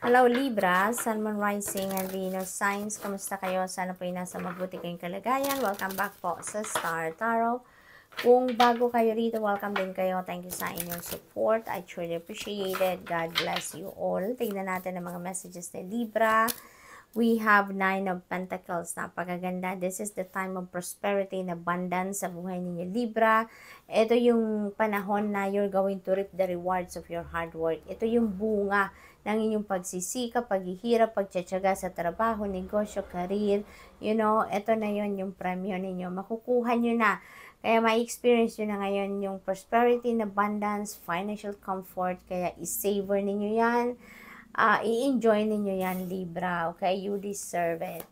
Hello Libra, Sun, Moon, Rising, and Venus Signs. Kamusta kayo? Sana po ay nasa mabuti kayong kalagayan. Welcome back po sa Star Tarot. Kung bago kayo rito, welcome din kayo. Thank you sa inyong support. I truly appreciate it. God bless you all. Tingnan natin ang mga messages ni Libra. Libra we have Nine of Pentacles. Napakaganda. This is the time of prosperity and abundance sa buhay ninyo. Libra, ito yung panahon na you're going to reap the rewards of your hard work. Ito yung bunga ng inyong pagsisika, paghihirap, pagtsatsaga sa trabaho, negosyo, career. You know, ito na yon yung premyo ninyo. Makukuha nyo na. Kaya ma-experience nyo na ngayon yung prosperity and abundance, financial comfort. Kaya isavor ninyo yan Uh, I-enjoy ninyo yan, Libra. Okay? You deserve it.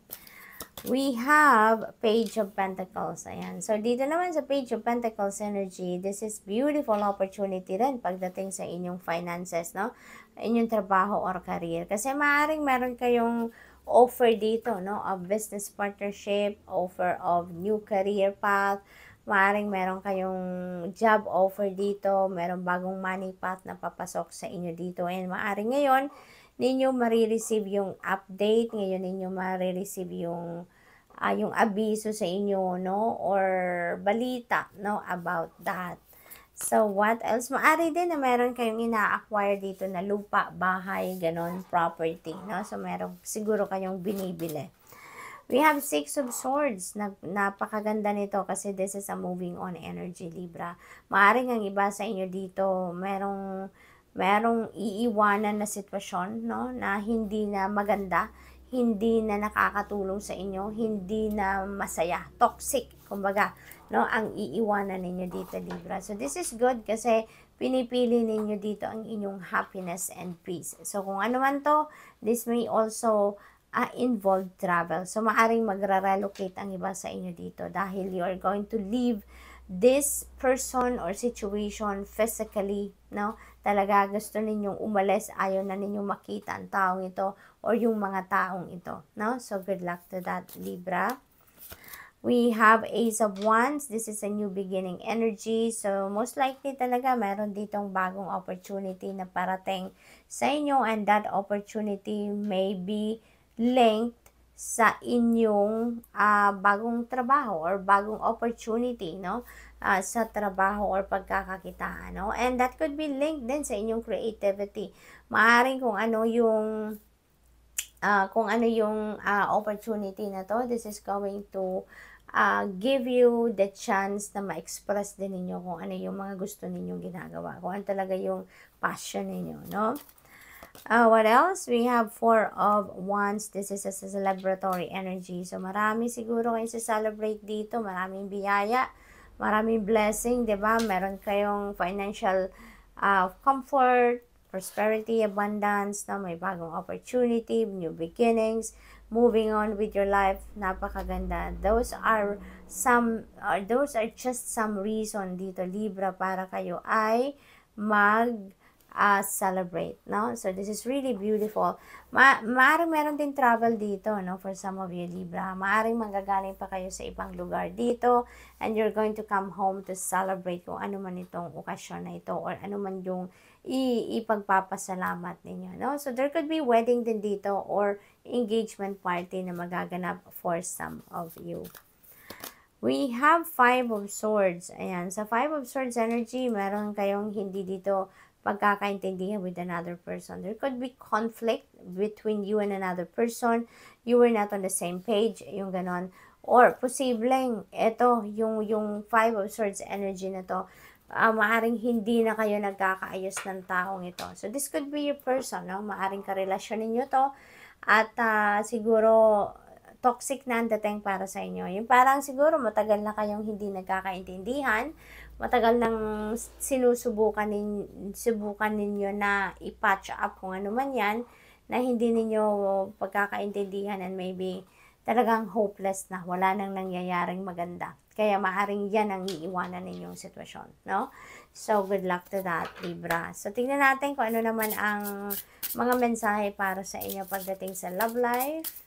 We have Page of Pentacles. Ayan. So, dito naman sa Page of Pentacles energy, this is beautiful opportunity rin pagdating sa inyong finances, no? Inyong trabaho or career. Kasi maaaring meron kayong offer dito, no? Of business partnership, offer of new career path, maaaring meron kayong job offer dito, meron bagong money path na papasok sa inyo dito. And maaaring ngayon, ninyo marireceive yung update, ngayon ninyo marireceive yung uh, yung abiso sa inyo, no? Or balita, no? About that. So, what else? Maari din na meron kayong ina-acquire dito na lupa, bahay, ganon, property, no? So, meron siguro kayong binibili. We have Six of Swords. Nag, napakaganda nito kasi this is a moving on energy, Libra. Maaring ang iba sa inyo dito, merong merong iiwanan na sitwasyon no na hindi na maganda, hindi na nakakatulong sa inyo, hindi na masaya, toxic kumbaga, no ang iiwanan ninyo dito Libra. So this is good kasi pinipili ninyo dito ang inyong happiness and peace. So kung ano man to, this may also uh, involve travel. So maaring magre relocate ang iba sa inyo dito dahil you are going to leave this person or situation physically, no? talaga gusto ninyong umalis, ayaw na ninyong makita ang taong ito or yung mga taong ito. No? So, good luck to that, Libra. We have Ace of Wands. This is a new beginning energy. So, most likely talaga meron ditong bagong opportunity na parating sa inyo and that opportunity may be linked sa inyong uh, bagong trabaho or bagong opportunity, no? uh, sa trabaho or pagkakakitaan. No? And that could be linked din sa inyong creativity. Maaring kung ano yung uh, kung ano yung uh, opportunity na to, this is going to uh, give you the chance na ma-express din ninyo kung ano yung mga gusto ninyong ginagawa, kung ano talaga yung passion ninyo, no? Uh, what else? We have four of wands. This is a celebratory energy. So, marami siguro kayo sa celebrate dito. Maraming biyaya maraming blessing, 'di ba? Meron kayong financial uh, comfort, prosperity, abundance, no? may bagong opportunity, new beginnings, moving on with your life. Napakaganda. Those are some or those are just some reason dito Libra para kayo ay mag uh, celebrate, no? So, this is really beautiful. Ma maaaring meron din travel dito, no? For some of you, Libra. Maaaring manggagaling pa kayo sa ibang lugar dito and you're going to come home to celebrate kung ano man itong okasyon na ito or ano man yung ipagpapasalamat ninyo, no? So, there could be wedding din dito or engagement party na magaganap for some of you. We have Five of Swords. Ayan, sa Five of Swords energy, meron kayong hindi dito pagkakaintindihan with another person. There could be conflict between you and another person. You were not on the same page, yung ganon. Or, posibleng, ito, yung, yung five of swords energy na to, uh, maaring hindi na kayo nagkakaayos ng taong ito. So, this could be your person, no? Maaring karelasyon ninyo to. At uh, siguro, toxic na ang dating para sa inyo. Yung parang siguro matagal na kayong hindi nagkakaintindihan matagal nang sinusubukan nin, subukan ninyo na i-patch up kung ano man yan na hindi ninyo pagkakaintindihan and maybe talagang hopeless na wala nang nangyayaring maganda. Kaya maaring yan ang iiwanan ninyong sitwasyon, no? So, good luck to that, Libra. So, tingnan natin kung ano naman ang mga mensahe para sa inyo pagdating sa love life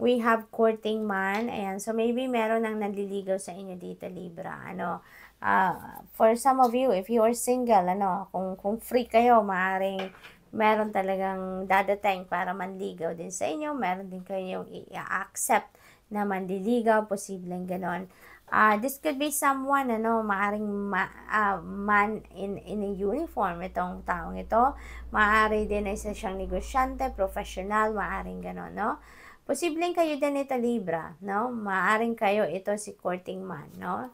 we have courting man. Ayan. So, maybe meron ang nanliligaw sa inyo dito, Libra. Ano, uh, for some of you, if you are single, ano, kung, kung free kayo, maaaring meron talagang dadating para manligaw din sa inyo. Meron din kayong i-accept na manliligaw. Posibleng ganon. Uh, this could be someone, ano, maaring ma, uh, man in, in a uniform itong taong ito. Maaari din isa siyang negosyante, professional, maaring gano'n, no? Posibleng kayo din ito Libra, no? Maaring kayo ito si courting man, no?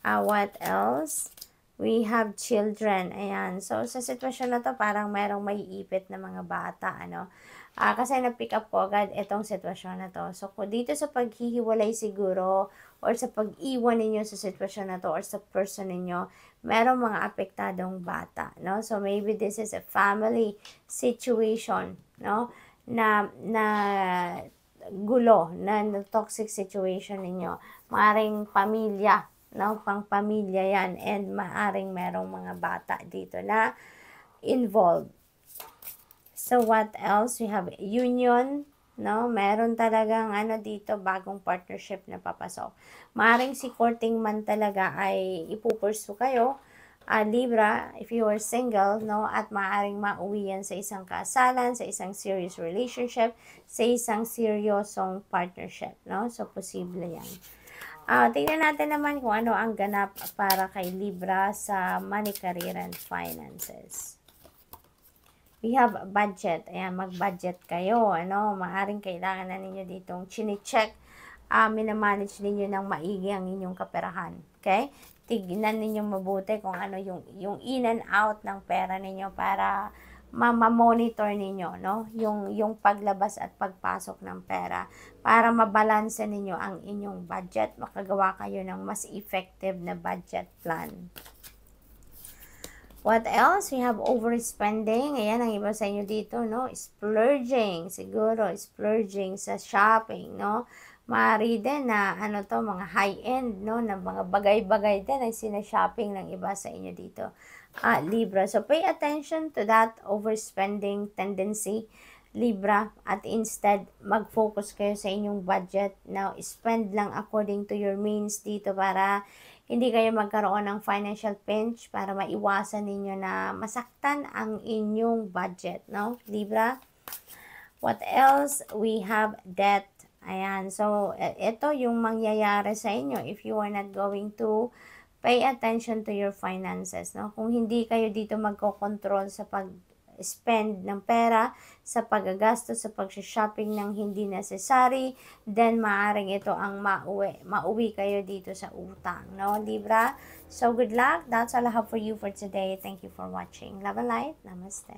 Uh, what else? We have children. Ayan. So, sa sitwasyon na to, parang merong maiipit na mga bata, ano? Uh, kasi na-pick up ko agad itong sitwasyon na to. So, dito sa paghihiwalay siguro, or sa pag-iwan ninyo sa sitwasyon na to, or sa person ninyo, merong mga apektadong bata, no? So, maybe this is a family situation, no? Na, na gulo na toxic situation ninyo. Maaring pamilya, no? Pang pamilya yan. And maaring merong mga bata dito na involved. So, what else? We have union, no? Meron talagang ano dito, bagong partnership na papasok. Maaring si courting man talaga ay ipupursu kayo uh, Libra, if you are single, no, at maaring mauwi yan sa isang kasalan, sa isang serious relationship, sa isang seryosong partnership, no? So, posible yan. Uh, tingnan natin naman kung ano ang ganap para kay Libra sa money, career, and finances. We have a budget. Ayan, mag-budget kayo. Ano, maaring kailangan na ninyo ditong chinecheck, uh, ah, minamanage ninyo ng maigi ang inyong kaperahan. Okay? tignan ninyo mabuti kung ano yung, yung in and out ng pera ninyo para ma-monitor ninyo, no? Yung, yung paglabas at pagpasok ng pera para mabalanse ninyo ang inyong budget. Makagawa kayo ng mas effective na budget plan. What else? We have overspending. Ayan, ang iba sa inyo dito, no? Splurging. Siguro, splurging sa shopping, no? Maari din na ano to, mga high-end, no, na mga bagay-bagay din ay sinashopping ng iba sa inyo dito. Uh, Libra. So, pay attention to that overspending tendency, Libra. At instead, mag-focus kayo sa inyong budget. Now, spend lang according to your means dito para hindi kayo magkaroon ng financial pinch para maiwasan ninyo na masaktan ang inyong budget, no? Libra. What else? We have debt Ayan, so ito e, yung mangyayari sa inyo if you are not going to pay attention to your finances. No? Kung hindi kayo dito magkocontrol sa pag spend ng pera sa paggagastos, sa pag-shopping ng hindi necessary, then maaring ito ang mauwi. Mauwi kayo dito sa utang, no, Libra? So, good luck. That's all I have for you for today. Thank you for watching. Love and light. Namaste.